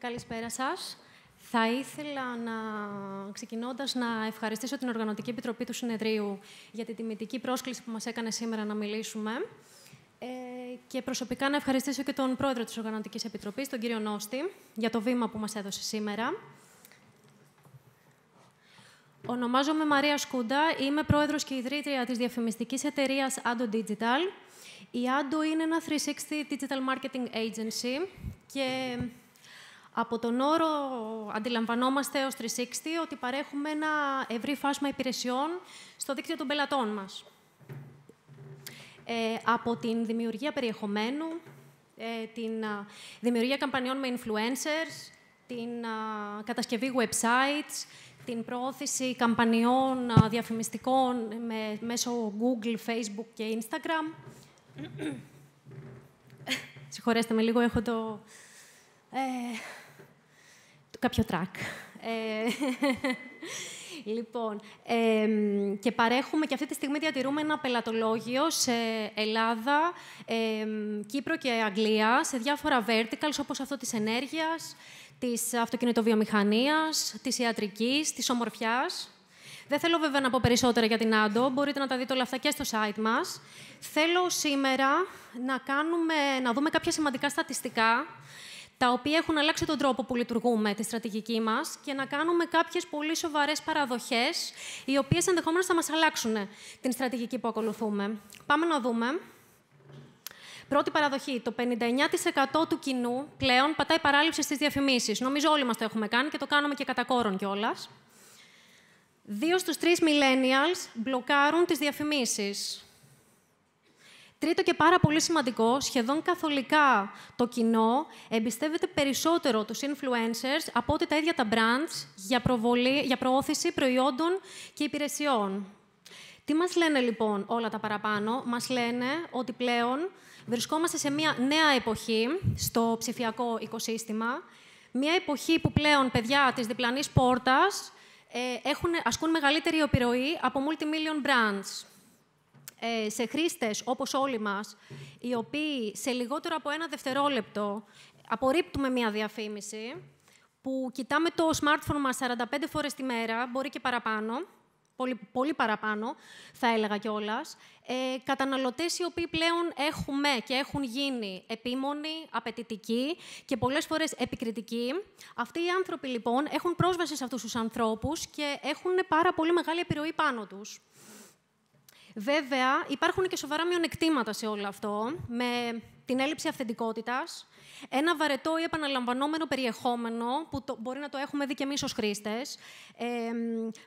Καλησπέρα σας. Θα ήθελα, να, ξεκινώντας, να ευχαριστήσω την Οργανωτική Επιτροπή του Συνεδρίου για την τιμητική πρόσκληση που μας έκανε σήμερα να μιλήσουμε ε, και προσωπικά να ευχαριστήσω και τον πρόεδρο της Οργανωτικής Επιτροπής, τον κύριο Νόστη, για το βήμα που μας έδωσε σήμερα. Ονομάζομαι Μαρία Σκούντα, είμαι πρόεδρος και ιδρύτρια της διαφημιστικής εταιρείας Ado Digital. Η Ado είναι ένα 360 Digital Marketing Agency και από τον όρο αντιλαμβανόμαστε ως 360 ότι παρέχουμε ένα ευρύ φάσμα υπηρεσιών στο δίκτυο των πελατών μας. Ε, από την δημιουργία περιεχομένου, ε, την δημιουργία καμπανιών με influencers, την κατασκευή websites, την προώθηση καμπανιών διαφημιστικών με, μέσω Google, Facebook και Instagram. Συγχωρέστε με λίγο, έχω το... Ε, κάποιο τρακ. Ε, λοιπόν, και παρέχουμε και αυτή τη στιγμή διατηρούμε ένα πελατολόγιο σε Ελλάδα, ε, Κύπρο και Αγγλία, σε διάφορα verticals όπως αυτό της ενέργειας, της αυτοκινητοβιομηχανίας, της ιατρικής, της ομορφιάς. Δεν θέλω βέβαια να πω περισσότερα για την Άντο, μπορείτε να τα δείτε όλα αυτά και στο site μας. Θέλω σήμερα να, κάνουμε, να δούμε κάποια σημαντικά στατιστικά τα οποία έχουν αλλάξει τον τρόπο που λειτουργούμε, τη στρατηγική μας και να κάνουμε κάποιες πολύ σοβαρές παραδοχές, οι οποίες ενδεχομένως θα μας αλλάξουν την στρατηγική που ακολουθούμε. Πάμε να δούμε. Πρώτη παραδοχή. Το 59% του κοινού πλέον πατάει παράληψη στις διαφημίσεις. Νομίζω όλοι μας το έχουμε κάνει και το κάνουμε και κατά κόρον κιόλας. Δύο στους τρεις millennials μπλοκάρουν τις διαφημίσεις. Τρίτο και πάρα πολύ σημαντικό, σχεδόν καθολικά το κοινό εμπιστεύεται περισσότερο τους influencers από ότι τα ίδια τα brands για, προβολή, για προώθηση προϊόντων και υπηρεσιών. Τι μας λένε λοιπόν όλα τα παραπάνω. Μας λένε ότι πλέον βρισκόμαστε σε μια νέα εποχή στο ψηφιακό οικοσύστημα. Μια εποχή που πλέον παιδιά της διπλανής πόρτας ε, έχουν, ασκούν μεγαλύτερη επιρροή από multimillion brands. Ε, σε χρήστες όπως όλοι μας, οι οποίοι σε λιγότερο από ένα δευτερόλεπτο απορρίπτουμε μία διαφήμιση, που κοιτάμε το smartphone μας 45 φορές τη μέρα, μπορεί και παραπάνω, πολύ, πολύ παραπάνω, θα έλεγα κιόλας. Ε, καταναλωτές οι οποίοι πλέον έχουμε και έχουν γίνει επίμονοι, απαιτητικοί και πολλές φορές επικριτικοί. Αυτοί οι άνθρωποι, λοιπόν, έχουν πρόσβαση σε αυτούς τους ανθρώπους και έχουν πάρα πολύ μεγάλη επιρροή πάνω τους. Βέβαια, υπάρχουν και σοβαρά μειονεκτήματα σε όλο αυτό, με την έλλειψη αυθεντικότητας, ένα βαρετό ή επαναλαμβανόμενο περιεχόμενο που το, μπορεί να το έχουμε δει και εμείς ως χρήστες. Ε,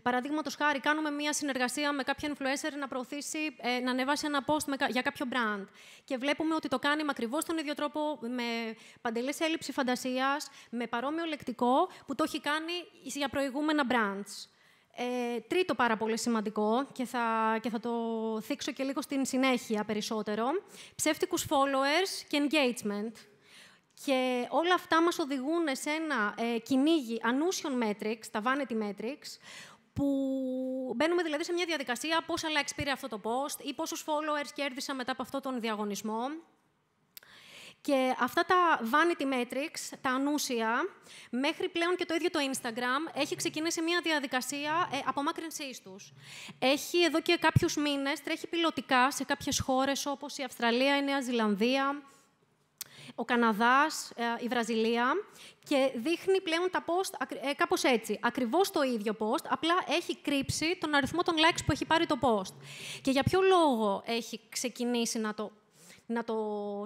Παραδείγματος χάρη, κάνουμε μία συνεργασία με κάποια influencer να προωθήσει, ε, να ανεβάσει ένα post με, για κάποιο brand. Και βλέπουμε ότι το κάνει με ακριβώς τον ίδιο τρόπο, με παντελή έλλειψη φαντασίας, με παρόμοιο λεκτικό που το έχει κάνει για προηγούμενα brands. Ε, τρίτο πάρα πολύ σημαντικό και θα, και θα το θίξω και λίγο στην συνέχεια περισσότερο, ψεύτικους followers και engagement. Και όλα αυτά μας οδηγούν σε ένα ε, κυνήγι ανούσιων metrics, τα vanity metrics, που μπαίνουμε δηλαδή σε μια διαδικασία πόσα likes πήρε αυτό το post ή πόσους followers κέρδισα μετά από αυτό τον διαγωνισμό και αυτά τα vanity metrics, τα ανούσια, μέχρι πλέον και το ίδιο το Instagram, έχει ξεκινήσει μια διαδικασία ε, απομάκρυνσής τους. Έχει εδώ και κάποιους μήνες, τρέχει πιλωτικά σε κάποιες χώρες όπως η Αυστραλία, η Νέα Ζηλανδία, ο Καναδάς, ε, η Βραζιλία και δείχνει πλέον τα post ε, κάπως έτσι. Ακριβώς το ίδιο post, απλά έχει κρύψει τον αριθμό των likes που έχει πάρει το post. Και για ποιο λόγο έχει ξεκινήσει να το να το,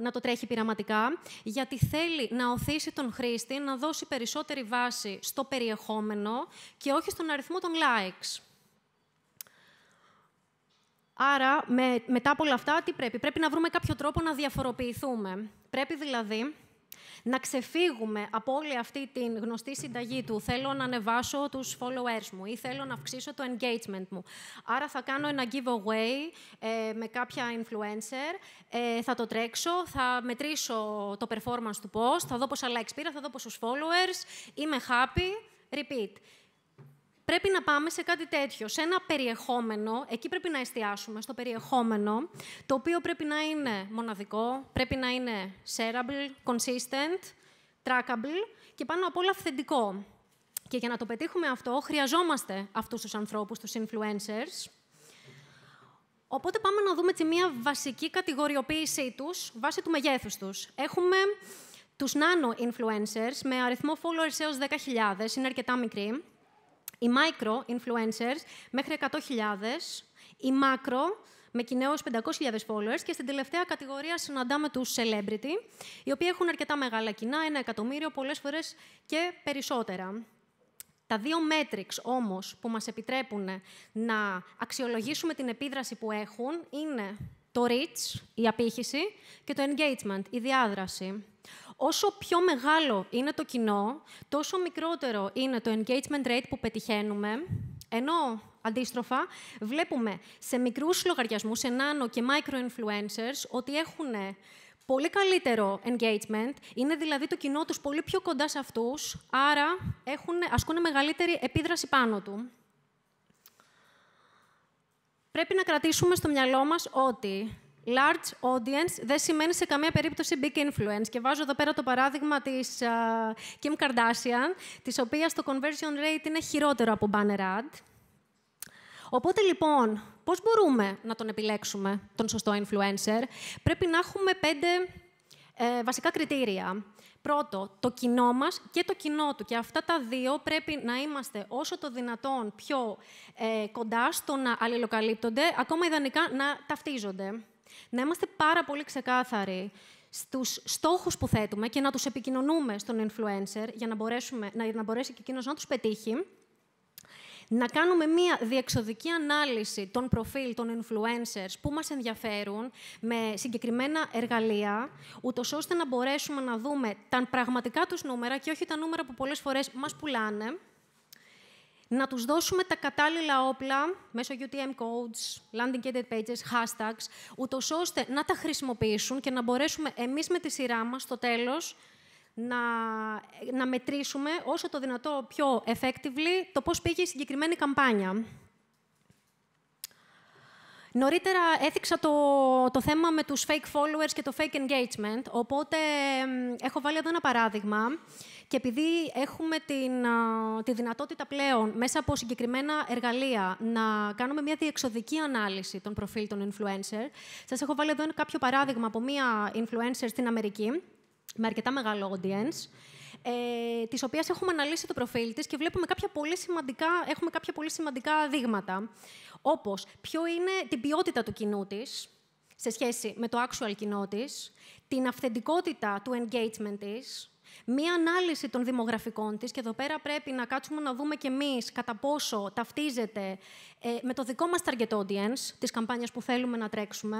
να το τρέχει πειραματικά, γιατί θέλει να οθήσει τον χρήστη να δώσει περισσότερη βάση στο περιεχόμενο και όχι στον αριθμό των likes. Άρα, μετά από όλα αυτά, τι πρέπει. Πρέπει να βρούμε κάποιο τρόπο να διαφοροποιηθούμε. Πρέπει δηλαδή να ξεφύγουμε από όλη αυτή την γνωστή συνταγή του θέλω να ανεβάσω τους followers μου ή θέλω να αυξήσω το engagement μου. Άρα θα κάνω ένα giveaway ε, με κάποια influencer, ε, θα το τρέξω, θα μετρήσω το performance του post, θα δω πόσα likes πήρα, θα δω πόσους followers, είμαι happy, repeat πρέπει να πάμε σε κάτι τέτοιο, σε ένα περιεχόμενο, εκεί πρέπει να εστιάσουμε, στο περιεχόμενο, το οποίο πρέπει να είναι μοναδικό, πρέπει να είναι shareable, consistent, trackable και πάνω απ' όλα αυθεντικό. Και για να το πετύχουμε αυτό, χρειαζόμαστε αυτούς τους ανθρώπους, τους influencers. Οπότε πάμε να δούμε τη μία βασική κατηγοριοποίησή τους, βάσει του μεγέθους τους. Έχουμε τους nano-influencers με αριθμό followers έως 10.000, είναι αρκετά μικροί, οι micro-influencers μέχρι 100.000, οι macro με κοινέως 500.000 followers και στην τελευταία κατηγορία συναντάμε τους celebrity, οι οποίοι έχουν αρκετά μεγάλα κοινά, ένα εκατομμύριο, πολλές φορές και περισσότερα. Τα δύο metrics όμως που μας επιτρέπουν να αξιολογήσουμε την επίδραση που έχουν είναι το reach, η απήχηση, και το engagement, η διάδραση. Όσο πιο μεγάλο είναι το κοινό, τόσο μικρότερο είναι το engagement rate που πετυχαίνουμε. Ενώ αντίστροφα, βλέπουμε σε μικρούς λογαριασμούς, σε nano και micro-influencers, ότι έχουν πολύ καλύτερο engagement, είναι δηλαδή το κοινό τους πολύ πιο κοντά σε αυτούς, άρα έχουν, ασκούν μεγαλύτερη επίδραση πάνω του. Πρέπει να κρατήσουμε στο μυαλό μας ότι Large audience δεν σημαίνει σε καμία περίπτωση big influence. Και βάζω εδώ πέρα το παράδειγμα της Kim Kardashian, της οποίας το conversion rate είναι χειρότερο από banner ad. Οπότε λοιπόν, πώς μπορούμε να τον επιλέξουμε, τον σωστό influencer. Πρέπει να έχουμε πέντε ε, βασικά κριτήρια. Πρώτο, το κοινό μας και το κοινό του. Και αυτά τα δύο πρέπει να είμαστε όσο το δυνατόν πιο ε, κοντά στο να αλληλοκαλύπτονται, ακόμα ιδανικά να ταυτίζονται. Να είμαστε πάρα πολύ ξεκάθαροι στους στόχους που θέτουμε και να τους επικοινωνούμε στον influencer για να, μπορέσουμε, να, να μπορέσει και εκείνος να τους πετύχει. Να κάνουμε μία διεξοδική ανάλυση των προφίλ των influencers που μας ενδιαφέρουν με συγκεκριμένα εργαλεία, ούτως ώστε να μπορέσουμε να δούμε τα πραγματικά τους νούμερα και όχι τα νούμερα που πολλές φορές μας πουλάνε, να τους δώσουμε τα κατάλληλα όπλα μέσω UTM codes, landing gated pages, hashtags, ούτως ώστε να τα χρησιμοποιήσουν και να μπορέσουμε εμείς με τη σειρά μας στο τέλος να, να μετρήσουμε όσο το δυνατό πιο effectively το πώς πήγε η συγκεκριμένη καμπάνια. Νωρίτερα έθιξα το, το θέμα με τους fake followers και το fake engagement, οπότε έχω βάλει εδώ ένα παράδειγμα. Και επειδή έχουμε την, τη δυνατότητα πλέον μέσα από συγκεκριμένα εργαλεία να κάνουμε μια διεξοδική ανάλυση των προφίλ των influencer, σας έχω βάλει εδώ ένα κάποιο παράδειγμα από μια influencer στην Αμερική, με αρκετά μεγάλο audience, ε, της οποίας έχουμε αναλύσει το προφίλ της και βλέπουμε κάποια πολύ σημαντικά, έχουμε κάποια πολύ σημαντικά δείγματα, όπως ποιο είναι την ποιότητα του κοινού της, σε σχέση με το actual κοινό της, την αυθεντικότητα του engagement της, Μία ανάλυση των δημογραφικών της και εδώ πέρα πρέπει να κάτσουμε να δούμε και εμείς κατά πόσο ταυτίζεται ε, με το δικό μας target audience της καμπάνιας που θέλουμε να τρέξουμε.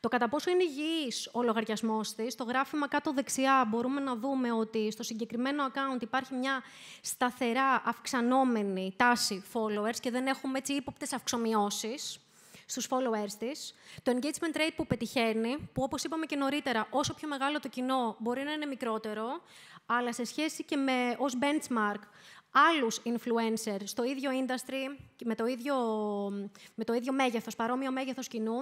Το κατά πόσο είναι υγιής ο λογαριασμός της, το γράφημα κάτω δεξιά μπορούμε να δούμε ότι στο συγκεκριμένο account υπάρχει μια σταθερά αυξανόμενη τάση followers και δεν έχουμε έτσι ύποπτες αυξομοιώσεις στους followers της, το engagement rate που πετυχαίνει, που όπως είπαμε και νωρίτερα, όσο πιο μεγάλο το κοινό μπορεί να είναι μικρότερο, αλλά σε σχέση και με ως benchmark άλλους influencers στο ίδιο industry, με το ίδιο, με το ίδιο μέγεθος, παρόμοιο μέγεθος κοινού,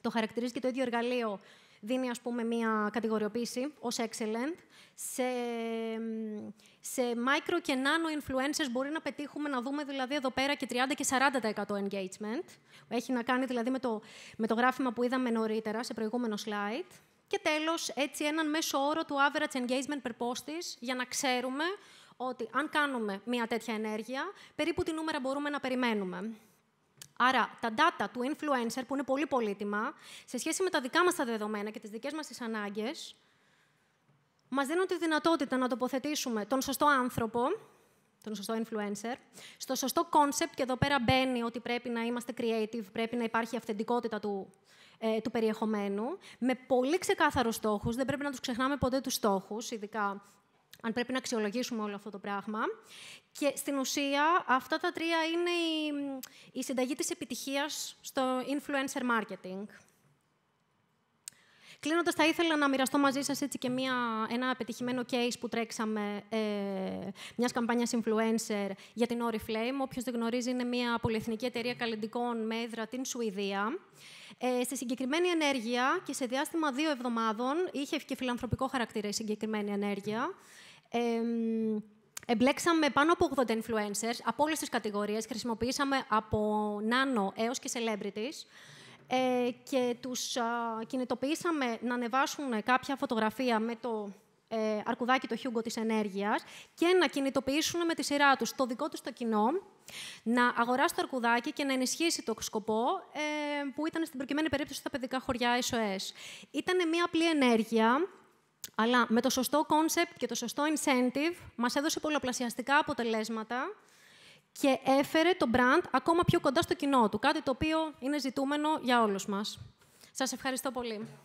το χαρακτηρίζει και το ίδιο εργαλείο δίνει ας πούμε μία κατηγοριοποίηση ως excellent. Σε, σε micro και nano influencers μπορεί να πετύχουμε να δούμε δηλαδή εδώ πέρα και 30 και 40% engagement. Έχει να κάνει δηλαδή με το, με το γράφημα που είδαμε νωρίτερα σε προηγούμενο slide. Και τέλος, έτσι έναν μέσο όρο του average engagement per post για να ξέρουμε ότι αν κάνουμε μια τέτοια ενέργεια, περίπου τη νούμερα μπορούμε να περιμένουμε. Άρα, τα data του influencer, που είναι πολύ πολύτιμα, σε σχέση με τα δικά μας τα δεδομένα και τις δικές μας τις ανάγκες, μας δίνουν τη δυνατότητα να τοποθετήσουμε τον σωστό άνθρωπο, τον σωστό influencer, στο σωστό concept, και εδώ πέρα μπαίνει ότι πρέπει να είμαστε creative, πρέπει να υπάρχει αυθεντικότητα του, ε, του περιεχομένου, με πολύ ξεκάθαρους στόχους, δεν πρέπει να τους ξεχνάμε ποτέ τους στόχους, ειδικά αν πρέπει να αξιολογήσουμε όλο αυτό το πράγμα. Και στην ουσία, αυτά τα τρία είναι η, η συνταγή της επιτυχίας στο influencer marketing. Κλείνοντας, θα ήθελα να μοιραστώ μαζί σας έτσι και μια, ένα επιτυχημένο case που τρέξαμε ε, μιας καμπάνιας influencer για την Oriflame. Όποιος δεν γνωρίζει, είναι μια πολυεθνική εταιρεία καλλιντικών με έδρα την Σουηδία. Ε, στη συγκεκριμένη ενέργεια και σε διάστημα δύο εβδομάδων είχε και φιλανθρωπικό χαρακτήρα η συγκεκριμένη ενέργεια. Εμπλέξαμε πάνω από 80 influencers από όλες τις κατηγορίες. Χρησιμοποιήσαμε από nano έως και celebrities ε, και τους κινητοποιήσαμε να ανεβάσουν κάποια φωτογραφία με το ε, αρκουδάκι το Hugo της ενέργειας και να κινητοποιήσουν με τη σειρά τους το δικό τους το κοινό, να αγοράσει το αρκουδάκι και να ενισχύσει το σκοπό ε, που ήταν στην προκειμένη περίπτωση στα παιδικά χωριά SOS. Ήταν μια απλή ενέργεια αλλά με το σωστό concept και το σωστό incentive μας έδωσε πολλαπλασιαστικά αποτελέσματα και έφερε το brand ακόμα πιο κοντά στο κοινό του, κάτι το οποίο είναι ζητούμενο για όλους μας. Σας ευχαριστώ πολύ.